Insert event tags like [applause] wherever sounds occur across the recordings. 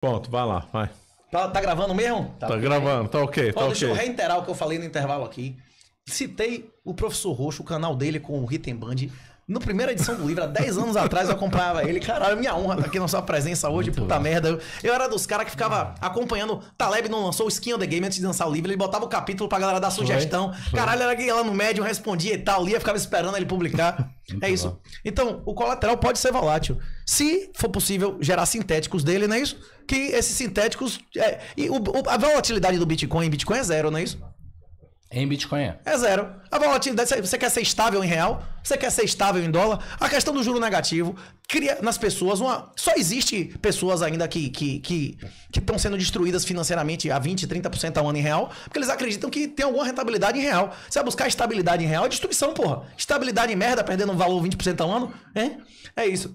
Pronto, vai lá, vai. Tá, tá gravando mesmo? Tá, tá gravando, tá ok, tá ok. Deixa eu reiterar o que eu falei no intervalo aqui. Citei o professor Roxo, o canal dele com o Ritten Band. No primeira edição do livro, há 10 anos atrás, eu acompanhava ele. Caralho, minha honra estar tá aqui na sua presença hoje, Muito puta bom. merda. Eu, eu era dos caras que ficava acompanhando. Taleb não lançou o Skin of the Game antes de lançar o livro. Ele botava o capítulo pra galera dar sugestão. Foi, Caralho, era lá no médium, respondia e tal, lia, ficava esperando ele publicar. Muito é bom. isso. Então, o colateral pode ser volátil. Se for possível gerar sintéticos dele, não é isso? Que esses sintéticos. É, e o, o, a volatilidade do Bitcoin em Bitcoin é zero, não é isso? Em Bitcoin é. é. zero. A volatilidade, você quer ser estável em real, você quer ser estável em dólar. A questão do juro negativo cria nas pessoas uma. Só existe pessoas ainda que que que estão sendo destruídas financeiramente a 20, 30% ao ano em real, porque eles acreditam que tem alguma rentabilidade em real. Você vai buscar estabilidade em real é destruição, porra. Estabilidade em merda, perdendo um valor 20% ao ano, hein? É isso.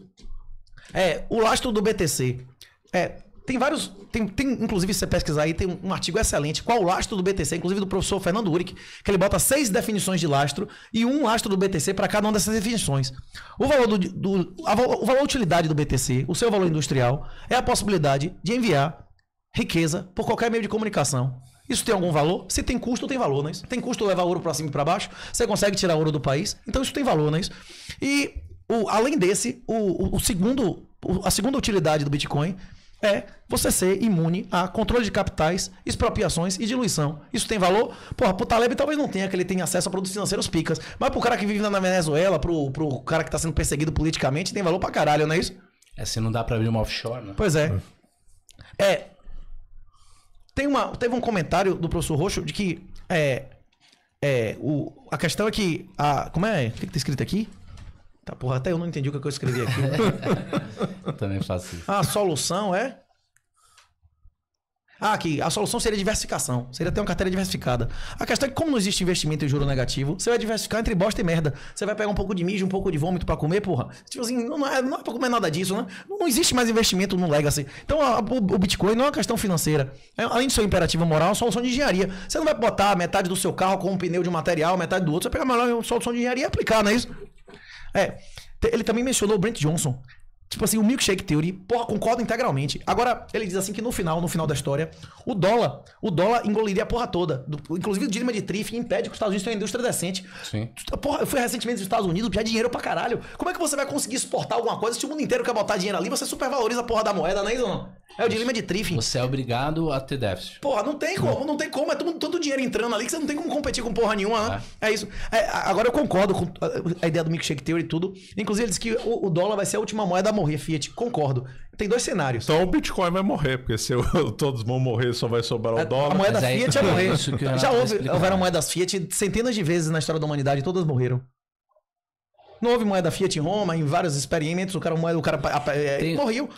É, o lastro do BTC. É, tem vários. Tem, tem, inclusive, se você pesquisar aí, tem um artigo excelente. Qual o lastro do BTC? Inclusive do professor Fernando Uric, que ele bota seis definições de lastro e um lastro do BTC para cada uma dessas definições. O valor, do, do a, o valor utilidade do BTC, o seu valor industrial, é a possibilidade de enviar riqueza por qualquer meio de comunicação. Isso tem algum valor? Se tem custo, tem valor, né? Se tem custo levar ouro para cima e para baixo, você consegue tirar ouro do país, então isso tem valor, né? E o, além desse, o, o, o segundo, a segunda utilidade do Bitcoin é você ser imune a controle de capitais, expropriações e diluição. Isso tem valor? Porra, pro Taleb talvez não tenha, que ele tem acesso a produtos financeiros picas. Mas pro cara que vive na Venezuela, pro, pro cara que tá sendo perseguido politicamente, tem valor pra caralho, não é isso? É, se não dá pra abrir uma offshore, né? Pois é. É. é tem uma, teve um comentário do professor Roxo de que é, é, o, a questão é que. A, como é? O que, que tá escrito aqui? Tá, porra, até eu não entendi o que é eu escrevi aqui. [laughs] Também faço isso. A ah, solução é? Ah, aqui. A solução seria diversificação. Seria ter uma carteira diversificada. A questão é que, como não existe investimento em juro negativo, você vai diversificar entre bosta e merda. Você vai pegar um pouco de mijo, um pouco de vômito para comer, porra. Tipo assim, não é, não é pra comer nada disso, né? Não existe mais investimento no legacy. Então, a, o, o, Bitcoin não é uma questão financeira. É, além de ser imperativo moral, é uma solução de engenharia. Você não vai botar metade do seu carro com um pneu de material, metade do outro. Você pega uma solução de engenharia e aplicar, não é isso? É. Ele também mencionou o Brent Johnson. Tipo assim, o milkshake theory, porra, concordo integralmente. Agora, ele diz assim que no final, no final da história, o dólar, o dólar engoliria a porra toda. Do, inclusive o dilema de trife impede que os Estados Unidos tenham uma indústria decente. Sim. Porra, eu fui recentemente nos Estados Unidos, já é dinheiro pra caralho. Como é que você vai conseguir exportar alguma coisa se o mundo inteiro quer botar dinheiro ali? Você supervaloriza a porra da moeda, não é isso não? É o dilema de Triffin. Você é obrigado a ter déficit. Porra, não tem como, não tem como. É tanto dinheiro entrando ali que você não tem como competir com porra nenhuma, né? É, é isso. É, agora eu concordo com a ideia do milkshake theory e tudo. Inclusive, ele disse que o, o, dólar vai ser a última moeda a morrer, Fiat. Concordo. Tem dois cenários. Então o Bitcoin vai morrer, porque se eu, [laughs] todos vão morrer, só vai sobrar o dólar. A moeda Mas Fiat ia [laughs] morrer. Isso que Já houve, houveram moedas Fiat centenas de vezes na história da humanidade, todas morreram. Não houve moeda Fiat em Roma, em vários experimentos, o cara, o cara tem... morreu.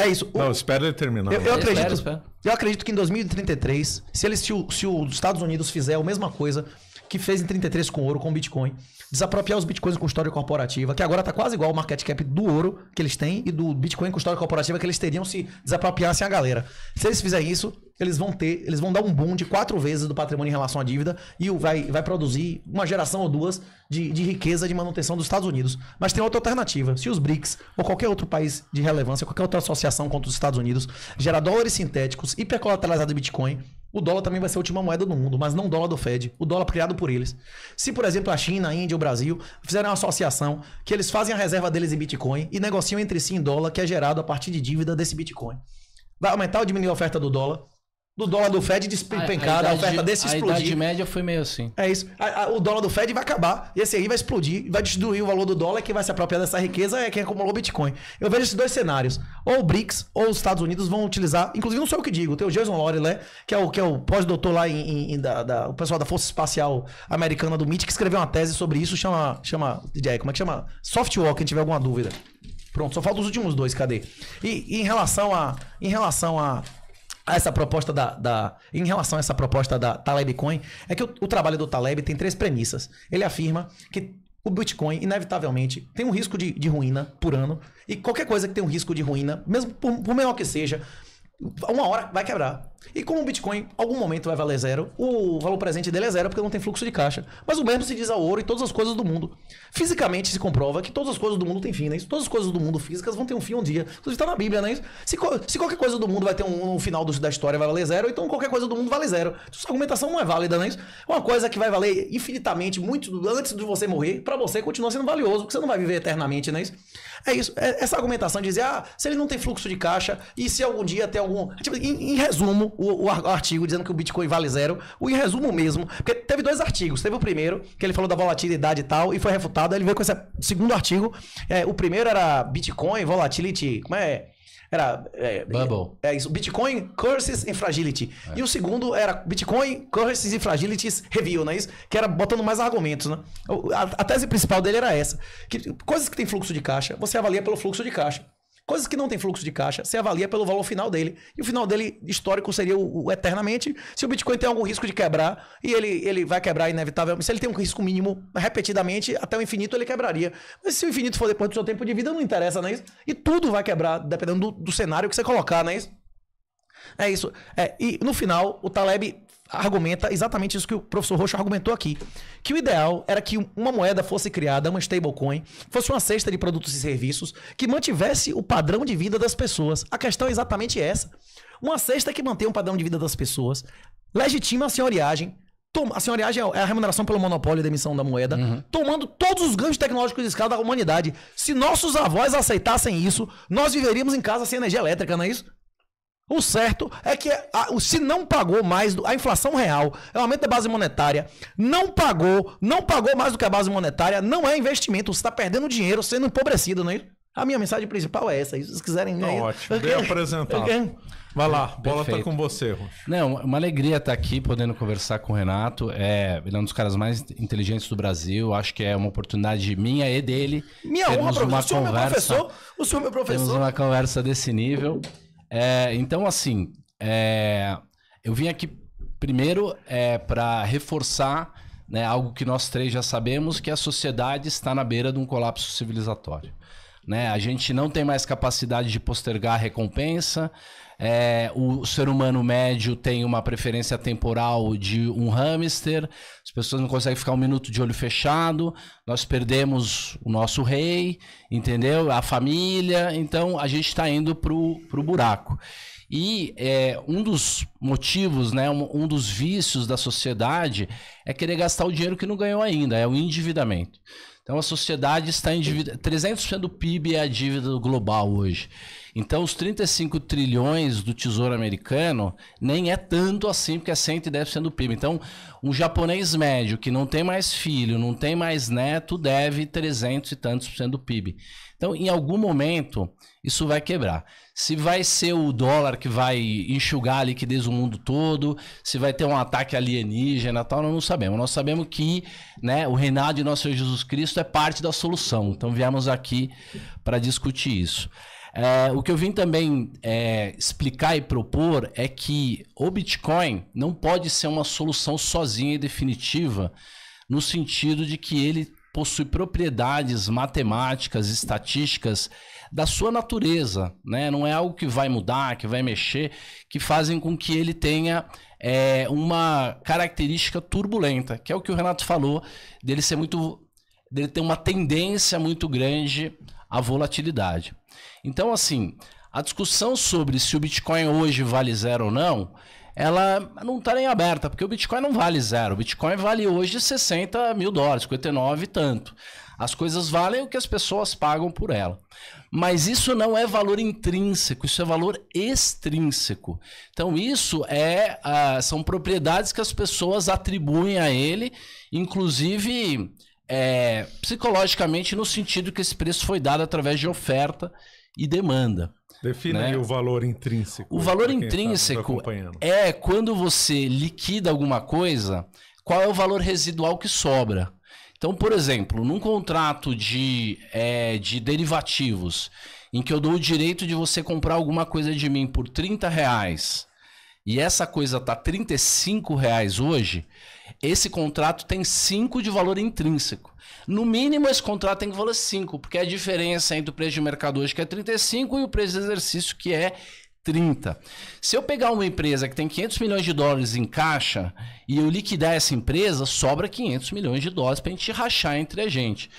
É isso. O... Não, espera ele terminar. Eu, eu acredito, espero, espero. eu acredito que em 2033, se, eles, se, o, se os Estados Unidos fizer a mesma coisa que fez em 33 com ouro, com Bitcoin, desapropriar os Bitcoins com história corporativa, que agora tá quase igual o market cap do ouro que eles têm e do Bitcoin com história corporativa que eles teriam se desapropriassem a galera. Se eles fizerem isso, eles vão ter, eles vão dar um boom de quatro vezes do patrimônio em relação à dívida e vai, vai produzir uma geração ou duas de, de riqueza de manutenção dos Estados Unidos. Mas tem outra alternativa. Se os BRICS ou qualquer outro país de relevância, qualquer outra associação contra os Estados Unidos, gerar dólares sintéticos, hipercolateralizados de Bitcoin, o dólar também vai ser a última moeda do mundo, mas não o dólar do Fed, o dólar criado por eles. Se, por exemplo, a China, a Índia, o Brasil fizeram uma associação que eles fazem a reserva deles em Bitcoin e negociam entre si em dólar que é gerado a partir de dívida desse Bitcoin. Vai aumentar ou diminuir a oferta do dólar? do dólar do Fed despencar, a, a, a oferta desse explodir. A idade média foi meio assim. É isso. A, o dólar do Fed vai acabar, e esse aí vai explodir, vai destruir o valor do dólar, quem vai se apropriar dessa riqueza é quem acumulou Bitcoin. Eu vejo esses dois cenários. Ou o BRICS, ou os Estados Unidos vão utilizar, inclusive não sou eu que digo, tem o Jason Lawrence, né, que é o, que é o pós-doutor lá em, em da, da, o pessoal da Força Espacial Americana do MIT, que escreveu uma tese sobre isso, chama, chama, é, como é que chama? Softwall, quem tiver alguma dúvida. Pronto, só falta os últimos dois, cadê? E, e em relação a, em relação a a essa proposta da, da, Em relação a essa proposta da Taleb Coin, é que o, o trabalho do Taleb tem três premissas. Ele afirma que o Bitcoin, inevitavelmente, tem um risco de, de ruína por ano. E qualquer coisa que tem um risco de ruína, mesmo por, por menor que seja, uma hora vai quebrar. E como o Bitcoin, algum momento vai valer zero, o valor presente dele é zero porque não tem fluxo de caixa. Mas o mesmo se diz ao ouro e todas as coisas do mundo. Fisicamente se comprova que todas as coisas do mundo têm fim, né? Todas as coisas do mundo físicas vão ter um fim um dia. Inclusive está na Bíblia, né? Se, se qualquer coisa do mundo vai ter um, um final do, da história vai valer zero, então qualquer coisa do mundo vale zero. Essa então, argumentação não é válida, né? Isso? É uma coisa que vai valer infinitamente, muito antes de você morrer, para você continua sendo valioso, porque você não vai viver eternamente, né? Isso? É isso. É essa argumentação de dizer, ah, se ele não tem fluxo de caixa e se algum dia tem algum. Tipo, em, em, resumo, o, o, artigo dizendo que o Bitcoin vale zero, o em resumo mesmo, porque teve dois artigos. Teve o primeiro, que ele falou da volatilidade e tal, e foi refutado. Ele veio com esse segundo artigo. É, o primeiro era Bitcoin, Volatility. Como é? Era. É, Bubble. É isso. Bitcoin Curses and Fragility. É. E o segundo era Bitcoin Curses and Fragilities Review, não é isso? Que era botando mais argumentos, né? A, a tese principal dele era essa. Que, coisas que tem fluxo de caixa, você avalia pelo fluxo de caixa. Coisas que não tem fluxo de caixa, você avalia pelo valor final dele. E o final dele histórico seria o, o eternamente. Se o Bitcoin tem algum risco de quebrar, e ele, ele vai quebrar inevitavelmente. Se ele tem um risco mínimo repetidamente, até o infinito ele quebraria. Mas se o infinito for depois do seu tempo de vida, não interessa, não é isso? E tudo vai quebrar, dependendo do, do cenário que você colocar, não é isso? É isso. É, e no final, o Taleb argumenta exatamente isso que o professor Roxo argumentou aqui. Que o ideal era que uma moeda fosse criada, uma stablecoin, fosse uma cesta de produtos e serviços que mantivesse o padrão de vida das pessoas. A questão é exatamente essa. Uma cesta que mantém o padrão de vida das pessoas, legitima a senhoriagem, a senhoriagem é a remuneração pelo monopólio da emissão da moeda, uhum. tomando todos os ganhos tecnológicos de escala da humanidade. Se nossos avós aceitassem isso, nós viveríamos em casa sem energia elétrica, não é isso? O certo é que a, se não pagou mais, a inflação real é o aumento da base monetária, não pagou, não pagou mais do que a base monetária, não é investimento, você está perdendo dinheiro sendo empobrecido, não é? A minha mensagem principal é essa, se vocês quiserem... Tá ótimo, bem [laughs] apresentado. É. Vai lá, bola tá com você, Roxo. Não, uma alegria estar tá aqui podendo conversar com o Renato. É, ele é um dos caras mais inteligentes do Brasil. Acho que é uma oportunidade minha e dele. Minha honra, professor. Uma o senhor conversa, meu professor. O senhor meu professor. Temos uma conversa desse nível. É, então, assim, é, eu vim aqui primeiro é, para reforçar né, algo que nós três já sabemos, que a sociedade está na beira de um colapso civilizatório. Né? A gente não tem mais capacidade de postergar a recompensa, é, o ser humano médio tem uma preferência temporal de um hamster, as pessoas não conseguem ficar um minuto de olho fechado, nós perdemos o nosso rei, entendeu? A família, então a gente está indo para o buraco. E é, um dos motivos, né, um, um, dos vícios da sociedade é querer gastar o dinheiro que não ganhou ainda, é o endividamento. Então a sociedade está endividada. 300% do PIB é a dívida global hoje. Então, os 35 trilhões do Tesouro Americano nem é tanto assim, porque é 110% do PIB. Então, um japonês médio que não tem mais filho, não tem mais neto, deve 300 e tantos por cento do PIB. Então, em algum momento, isso vai quebrar. Se vai ser o dólar que vai enxugar a liquidez do mundo todo, se vai ter um ataque alienígena tal, nós não sabemos. Nós sabemos que né, o reinado de nosso Senhor Jesus Cristo é parte da solução. Então, viemos aqui para discutir isso. É, o que eu vim também é, explicar e propor é que o Bitcoin não pode ser uma solução sozinha e definitiva, no sentido de que ele possui propriedades matemáticas, estatísticas da sua natureza, né? Não é algo que vai mudar, que vai mexer, que fazem com que ele tenha é, uma característica turbulenta, que é o que o Renato falou dele ser muito, dele ter uma tendência muito grande a volatilidade. Então, assim, a discussão sobre se o Bitcoin hoje vale zero ou não, ela não está nem aberta, porque o Bitcoin não vale zero. O Bitcoin vale hoje 60 mil dólares, 59 e tanto. As coisas valem o que as pessoas pagam por ela. Mas isso não é valor intrínseco, isso é valor extrínseco. Então, isso é, ah, são propriedades que as pessoas atribuem a ele, inclusive é, psicologicamente no sentido que esse preço foi dado através de oferta e demanda. Defina né? aí o valor intrínseco. O valor tá intrínseco é quando você liquida alguma coisa, qual é o valor residual que sobra. Então, por exemplo, num contrato de, é, de derivativos, em que eu dou o direito de você comprar alguma coisa de mim por 30 reais e essa coisa tá 35 reais hoje, esse contrato tem 5 de valor intrínseco. No mínimo, esse contrato tem que valer 5, porque é a diferença entre o preço de mercado hoje, que é 35, e o preço de exercício, que é 30. Se eu pegar uma empresa que tem 500 milhões de dólares em caixa e eu liquidar essa empresa, sobra 500 milhões de dólares para a gente rachar entre a gente.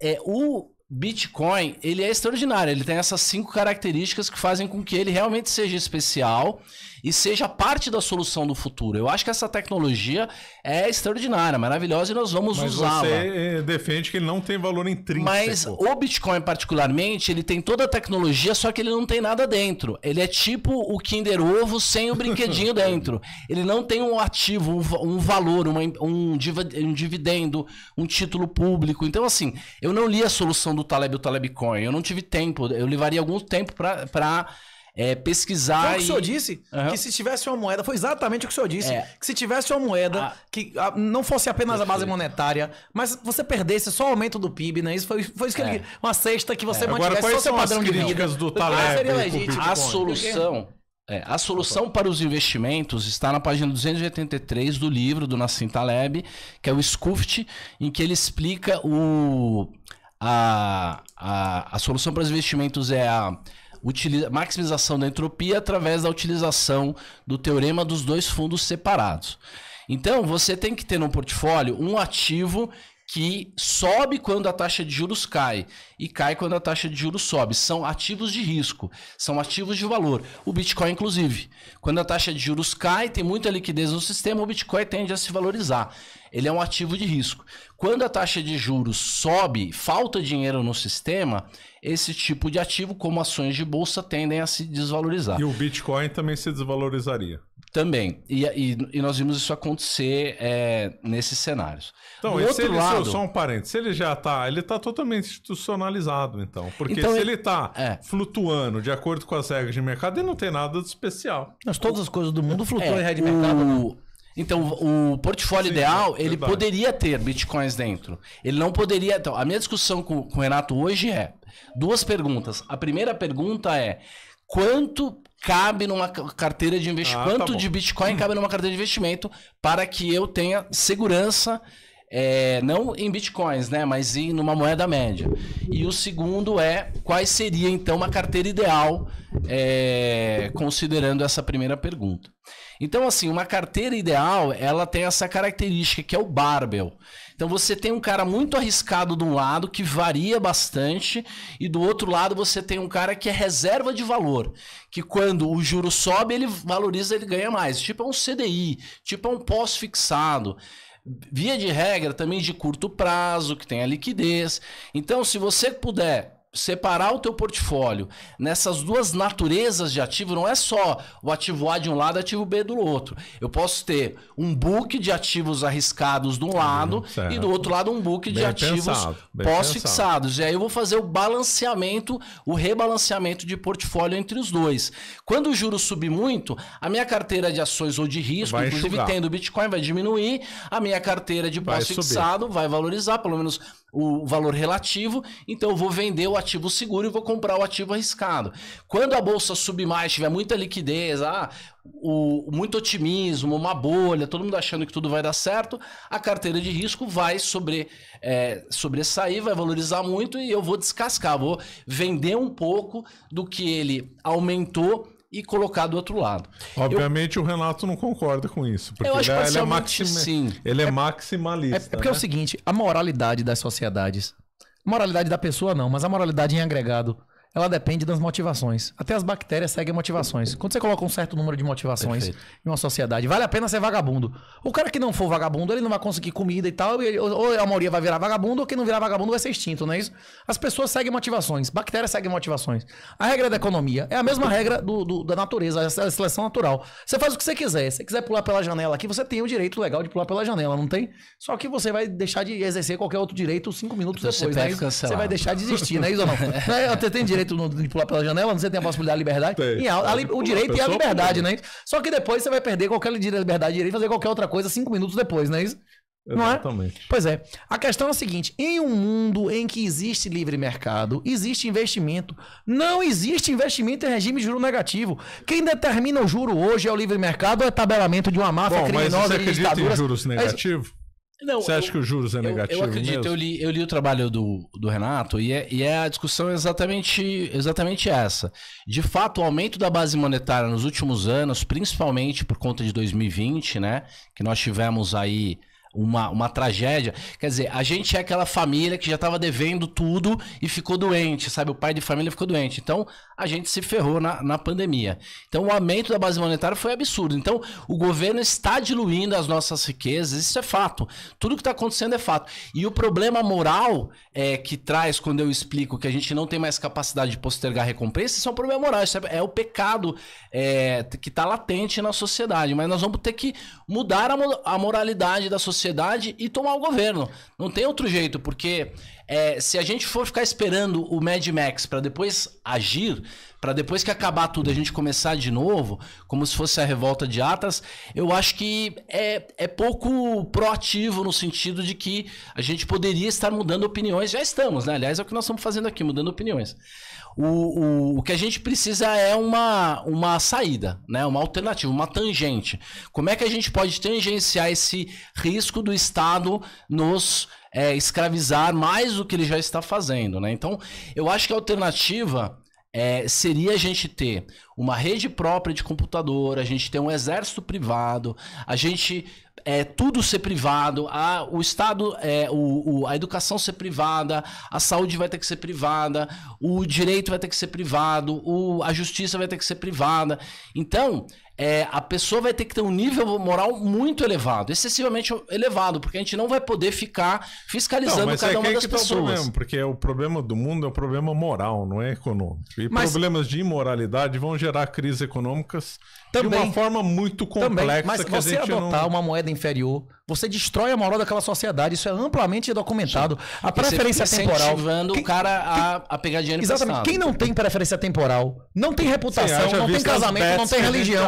É, o Bitcoin, ele é extraordinário. Ele tem essas cinco características que fazem com que ele realmente seja especial e seja parte da solução do futuro. Eu acho que essa tecnologia é extraordinária, maravilhosa e nós vamos usá-la. Você eh, defende que ele não tem valor intrínseco. Mas o Bitcoin particularmente, ele tem toda a tecnologia, só que ele não tem nada dentro. Ele é tipo o Kinder Ovo sem o brinquedinho [laughs] dentro. Ele não tem um ativo, um valor, uma, um dividendo, um título público. Então assim, eu não li a solução do Taleb o Talebcoin. Coin. Eu não tive tempo, eu levaria algum tempo pra. é, pesquisar. Foi o que o senhor disse uhum. que se tivesse uma moeda, foi exatamente o que o senhor disse, é. que se tivesse uma moeda ah. que a, ah, não fosse apenas a base monetária, mas você perdesse só o aumento do PIB, né? Isso foi, foi isso que é. ele, uma cesta que você é. mantivesse Agora, quais só seu padrão de vida. do ah, Taleb, seria legítimo. A solução é, a solução para os investimentos está na página 283 do livro do Nassim Taleb, que é o Scuft, em que ele explica o, a, a, a solução para os investimentos é a utiliza, maximização da entropia através da utilização do teorema dos dois fundos separados. Então, você tem que ter no portfólio um ativo que sobe quando a taxa de juros cai e cai quando a taxa de juros sobe. São ativos de risco, são ativos de valor. O Bitcoin, inclusive. Quando a taxa de juros cai, tem muita liquidez no sistema, o Bitcoin tende a se valorizar. Ele é um ativo de risco. Quando a taxa de juros sobe, falta dinheiro no sistema, esse tipo de ativo, como ações de bolsa, tendem a se desvalorizar. E o Bitcoin também se desvalorizaria. Também. E, e, e, nós vimos isso acontecer é, nesses cenários. Então, Do outro ele, lado... só um parênteses, ele já está ele tá totalmente institucionalizado, então. Porque então, se é- ele está é. flutuando de acordo com as regras de mercado, ele não tem nada de especial. Mas todas as coisas do mundo é, flutuam é, em rede de mercado. O... Né? Então, o portfólio Sim, ideal, ele verdade. poderia ter bitcoins dentro. Ele não poderia. Então, a minha discussão com, com o Renato hoje é duas perguntas. A primeira pergunta é: quanto cabe numa carteira de investimento. Ah, Quanto tá de Bitcoin cabe numa carteira de investimento para que eu tenha segurança é, não em bitcoins, né, mas em numa moeda média. E o segundo é quais seria então uma carteira ideal, é, considerando essa primeira pergunta. Então, assim, uma carteira ideal, ela tem essa característica que é o barbel. Então, você tem um cara muito arriscado de um lado, que varia bastante, e do outro lado você tem um cara que é reserva de valor, que quando o juro sobe, ele valoriza, ele ganha mais. Tipo é um CDI, tipo é um pós-fixado via de regra também de curto prazo, que tenha liquidez. Então, se você puder separar o teu portfólio nessas duas naturezas de ativo, não é só o ativo A de um lado e o ativo B do outro. Eu posso ter um book de ativos arriscados de um uhum, lado e do outro lado um book bem de ativos pós-fixados. E aí eu vou fazer o balanceamento, o rebalanceamento de portfólio entre os dois. Quando o juro subir muito, a minha carteira de ações ou de risco, vai inclusive enxugar. tendo Bitcoin, vai diminuir, a minha carteira de pós-fixado vai, vai valorizar, pelo menos o valor relativo, então eu vou vender o ativo seguro e vou comprar o ativo arriscado. Quando a bolsa subir mais, tiver muita liquidez, ah, o, muito otimismo, uma bolha, todo mundo achando que tudo vai dar certo, a carteira de risco vai sobre, é, sobressair, vai valorizar muito e eu vou descascar, vou vender um pouco do que ele aumentou e colocar do outro lado. Obviamente eu, o Renato não concorda com isso, porque ele, é, ele, é, maxima, sim. ele é, é maximalista. É, é porque né? é o né? seguinte, a moralidade das sociedades, moralidade da pessoa não, mas a moralidade em agregado ela depende das motivações. Até as bactérias seguem motivações. Quando você coloca um certo número de motivações Perfeito. em uma sociedade, vale a pena ser vagabundo. O cara que não for vagabundo, ele não vai conseguir comida e tal, e ele, ou a maioria vai virar vagabundo, ou quem não virar vagabundo vai ser extinto, não é isso? As pessoas seguem motivações, bactérias seguem motivações. A regra da economia é a mesma regra do, do, da natureza, é a seleção natural. Você faz o que você quiser. Se você quiser pular pela janela aqui, você tem o direito legal de pular pela janela, não tem? Só que você vai deixar de exercer qualquer outro direito cinco minutos então, depois. Você, né? você vai deixar de existir, não é isso ou não? Eu [laughs] né? tenho direito direito de pular pela janela, não você tem a possibilidade de liberdade. Tem, e a, a, o direito e a liberdade, pula. né? Só que depois você vai perder qualquer liberdade de direito fazer qualquer outra coisa cinco minutos depois, né? não é isso? Exatamente. Não é? Pois é. A questão é a seguinte: em um mundo em que existe livre mercado, existe investimento. Não existe investimento em regime de juro negativo. Quem determina o juro hoje é o livre mercado ou é tabelamento de uma máfia Bom, criminosa mas você acredita em juros é negativos? Não, Você eu, acha que o juros é negativo? Eu, eu acredito, mesmo? Eu, li, eu li o trabalho do, do Renato e, é, e é a discussão é exatamente, exatamente essa. De fato, o aumento da base monetária nos últimos anos, principalmente por conta de 2020, né? Que nós tivemos aí uma, uma tragédia. Quer dizer, a gente é aquela família que já estava devendo tudo e ficou doente, sabe? O pai de família ficou doente. Então, a gente se ferrou na, na pandemia. Então, o aumento da base monetária foi absurdo. Então, o governo está diluindo as nossas riquezas, isso é fato. Tudo que está acontecendo é fato. E o problema moral é, que traz quando eu explico que a gente não tem mais capacidade de postergar recompensa, isso é um problema moral, isso é, é o pecado é, que está latente na sociedade. Mas nós vamos ter que mudar a, a moralidade da sociedade e tomar o governo. Não tem outro jeito, porque é, se a gente for ficar esperando o Mad Max para depois agir, para depois que acabar tudo a gente começar de novo, como se fosse a revolta de Atas, eu acho que é, é pouco proativo no sentido de que a gente poderia estar mudando opiniões. Já estamos, né? Aliás, é o que nós estamos fazendo aqui, mudando opiniões o, o, o que a gente precisa é uma, uma saída, né? uma alternativa, uma tangente. Como é que a gente pode tangenciar esse risco do Estado nos é, escravizar mais do que ele já está fazendo? Né? Então, eu acho que a alternativa é, seria a gente ter uma rede própria de computador, a gente ter um exército privado, a gente é, tudo ser privado, a, o Estado, é, o, o, a educação ser privada, a saúde vai ter que ser privada, o direito vai ter que ser privado, o, a justiça vai ter que ser privada. Então, é, a pessoa vai ter que ter um nível moral muito elevado, excessivamente elevado, porque a gente não vai poder ficar fiscalizando não, cada é uma das é pessoas. Tá o problema, porque o problema do mundo é o problema moral, não é econômico. E mas... problemas de imoralidade vão gerar crises econômicas também, de uma forma muito complexa. Também, mas você adotar não... uma moeda inferior você destrói a moral daquela sociedade. Isso é amplamente documentado. Sim. A preferência você temporal. Incentivando quem, o cara a, quem, a pegar dinheiro Exatamente. Passado. Quem não tem preferência temporal, não tem reputação, Sim, não tem casamento, não tem religião.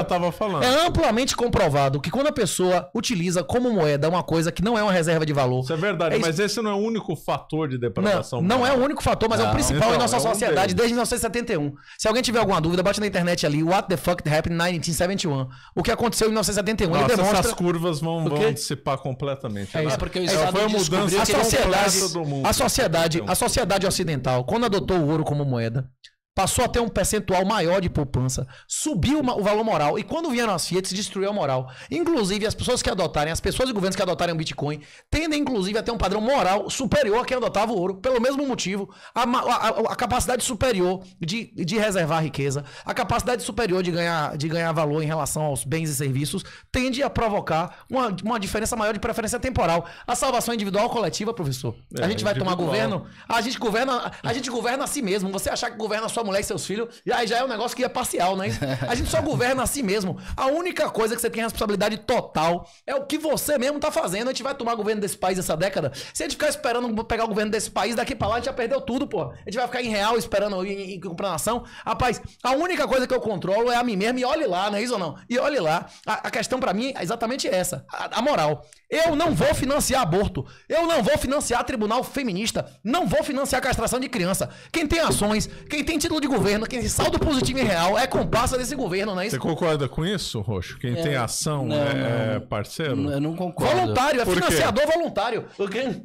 É amplamente comprovado que quando a pessoa utiliza como moeda uma coisa que não é uma reserva de valor. Isso é verdade, é mas esse não é o único fator de depravação. Não, não é o único fator, mas é não. é o principal então, em nossa é sociedade desde 1971. Se alguém tiver alguma dúvida, bate na internet ali. What the fuck happened in 1971? O que aconteceu em 1971? Nossa, Ele demonstra... essas curvas vão, vão dissipar completamente. É, né? isso, é porque o Estado foi a mudança a é sociedade, do mundo. A sociedade, a sociedade ocidental, quando adotou o ouro como moeda, passou a ter um percentual maior de poupança, subiu o valor moral. E quando vieram as Fiat, se destruiu a moral. Inclusive, as pessoas que adotarem, as pessoas e governos que adotarem o Bitcoin, tendem, inclusive, a ter um padrão moral superior a quem adotava o ouro. Pelo mesmo motivo, a, a, a capacidade superior de, de reservar riqueza, a capacidade superior de ganhar, de ganhar valor em relação aos bens e serviços, tende a provocar uma, uma diferença maior de preferência temporal. A salvação individual ou coletiva, professor? É, a gente vai tomar governo? A gente governa, a gente governa a si mesmo. Você achar que governa a sua mulher e seus filhos, e aí já é um negócio que é parcial, né? A gente só governa a si mesmo. A única coisa que você tem responsabilidade total é o que você mesmo tá fazendo. A gente vai tomar governo desse país essa década. Se a gente ficar esperando pegar o governo desse país, daqui pra lá a gente já perdeu tudo, pô. A gente vai ficar em real esperando ir comprando comprar Rapaz, a única coisa que eu controlo é a mim mesmo e olhe lá, não é isso ou não? E olhe lá. A, a questão para mim é exatamente essa. A, a moral. Eu não vou financiar aborto. Eu não vou financiar tribunal feminista. Não vou financiar castração de criança. Quem tem ações, quem tem título de governo, quem saldo positivo e real é comparsa desse governo, não é isso? Você concorda com isso, Roxo? Quem é, tem ação não, é não, parceiro? Eu não concordo. Voluntário, é Por financiador quê? voluntário. O quê?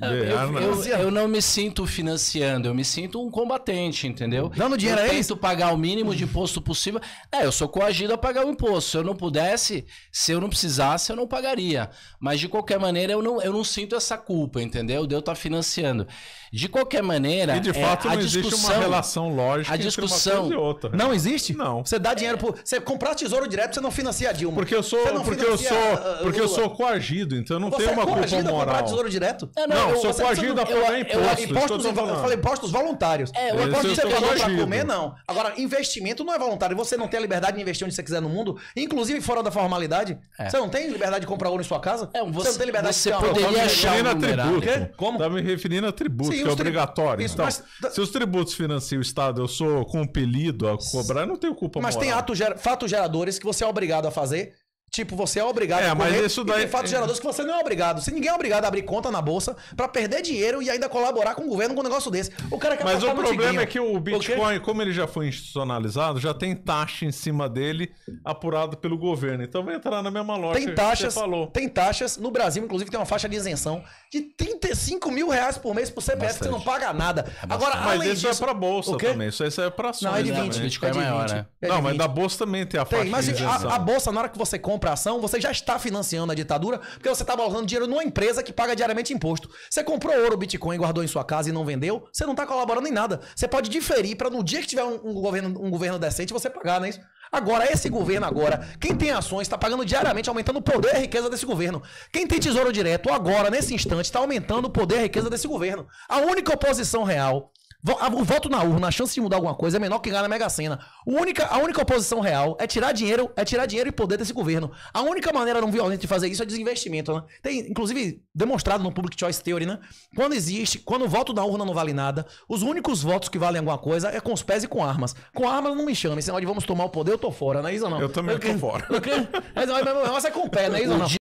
Ah, eu, ah, eu, eu, não me sinto financiando, eu me sinto um combatente, entendeu? Dando dinheiro eu é tento pagar o mínimo de imposto possível. É, eu sou coagido a pagar o imposto. Se eu não pudesse, se eu não precisasse, eu não pagaria. Mas de qualquer maneira, eu não, eu não sinto essa culpa, entendeu? De eu estar tá financiando. De qualquer maneira. E de é, fato, é, não existe uma relação lógica a discussão, entre uma coisa e outra. Não existe? Não. Você dá dinheiro é. pro. Você comprar tesouro direto, você não financia a Dilma. Porque eu sou. Porque eu sou. Uh, porque eu sou coagido, então eu não você tenho é uma culpa moral. comprar tesouro direto? certo. É, não, não, eu, sou coagido a pagar é impostos. impostos eu, eu falei impostos voluntários. É, imposto que você pagou pra comer, não. Agora, investimento não é voluntário. Você não tem a liberdade de investir onde você quiser no mundo, inclusive fora da formalidade. É. Você não tem liberdade de comprar ouro em sua casa? É, você, você não tem liberdade você de comprar poderia uma... achar um tributo. Tá Como? Tá me referindo a tributo, que é obrigatório. Isso, então, mas... se os tributos financiam o Estado, eu sou compelido a cobrar, não tenho culpa Mas moral. tem atos, fatos geradores que você é obrigado a fazer Tipo, você é obrigado é, a correr, mas isso daí... tem fatos é. geradores que você não é obrigado. Se ninguém é obrigado a abrir conta na bolsa para perder dinheiro e ainda colaborar com o governo com um negócio desse. O cara quer Mas o problema é que o Bitcoin, como ele já foi institucionalizado, já tem taxa em cima dele apurado pelo governo. Então vai entrar na mesma loja tem taxas, que você falou. Tem taxas. No Brasil, inclusive, tem uma faixa de isenção de 35 mil reais por mês pro CPF, Bastante. você não paga nada. É Agora, mas além isso disso, é pra bolsa também. Isso aí é pra ações. Não, é de 20. Bitcoin é, é maior, né? não, mas da bolsa também tem a faixa tem, mas de isenção. A, a bolsa, na hora que você compra você já está financiando a ditadura, porque você está bolsando dinheiro numa empresa que paga diariamente imposto. Você comprou ouro, Bitcoin, guardou em sua casa e não vendeu, você não está colaborando em nada. Você pode diferir para no dia que tiver um, um, governo, um governo decente você pagar, não é isso? Agora, esse governo agora, quem tem ações está pagando diariamente, aumentando o poder e a riqueza desse governo. Quem tem tesouro direto agora, nesse instante, está aumentando o poder e a riqueza desse governo. A única oposição real o voto na urna, a chance de mudar alguma coisa é menor que ganhar na Mega Sena. O única, a única oposição real é tirar dinheiro, é tirar dinheiro e poder desse governo. A única maneira não violenta de fazer isso é desinvestimento, né? Tem, inclusive, demonstrado no Public Choice Theory, né? Quando existe, quando o voto na urna não vale nada, os únicos votos que valem alguma coisa é com os pés e com armas. Com armas não me chame, senão de vamos tomar o poder, eu tô fora, não é isso ou não? Eu também eu, tô fora. mas, mas, mas, mas é com o pé, não é isso ou não?